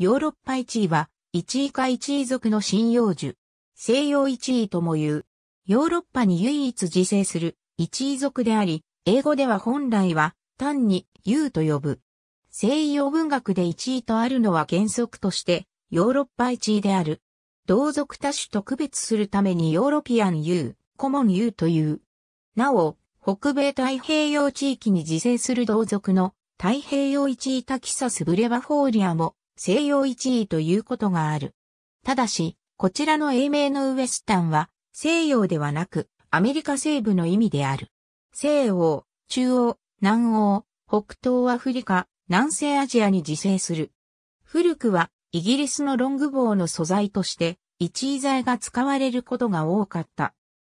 ヨーロッパ1位は、1位か1位族の針葉樹。西洋1位とも言う。ヨーロッパに唯一自生する1位族であり、英語では本来は単に U と呼ぶ。西洋文学で1位とあるのは原則としてヨーロッパ1位である。同族多種と区別するためにヨーロピアン U、コモン U という。なお、北米太平洋地域に自生する同族の太平洋一位タキサスブレバフォーリアも西洋1位ということがある。ただし、こちらの英名のウエスタンは西洋ではなくアメリカ西部の意味である。西欧、中央、南欧、北東アフリカ、南西アジアに自生する。古くはイギリスのロング棒の素材として一位材が使われることが多かった。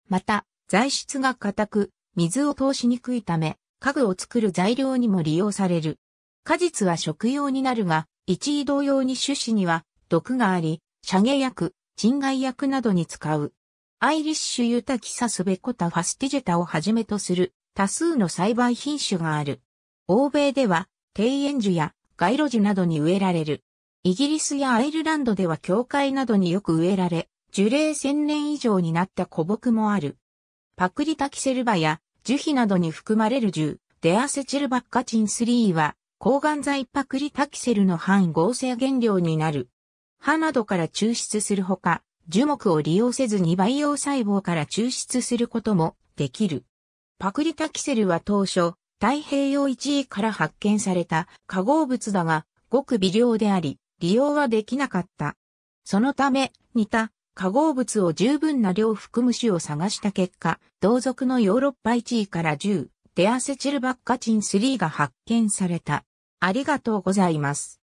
また、材質が硬く、水を通しにくいため、家具を作る材料にも利用される。果実は食用になるが、一位同様に種子には毒があり、シャゲ薬、鎮害薬などに使う。アイリッシュユタキサスベコタファスティジェタをはじめとする多数の栽培品種がある。欧米では庭園樹や街路樹などに植えられる。イギリスやアイルランドでは教会などによく植えられ、樹齢1000年以上になった古木もある。パクリタキセルバや樹皮などに含まれる樹、デアセチルバッカチン3は抗がん剤パクリタキセルの反合成原料になる。歯などから抽出するほか、樹木を利用せずに培養細胞から抽出することもできる。パクリタキセルは当初、太平洋1位から発見された化合物だが、ごく微量であり、利用はできなかった。そのため、似た化合物を十分な量含む種を探した結果、同族のヨーロッパ1位から10、デアセチルバッカチン3が発見された。ありがとうございます。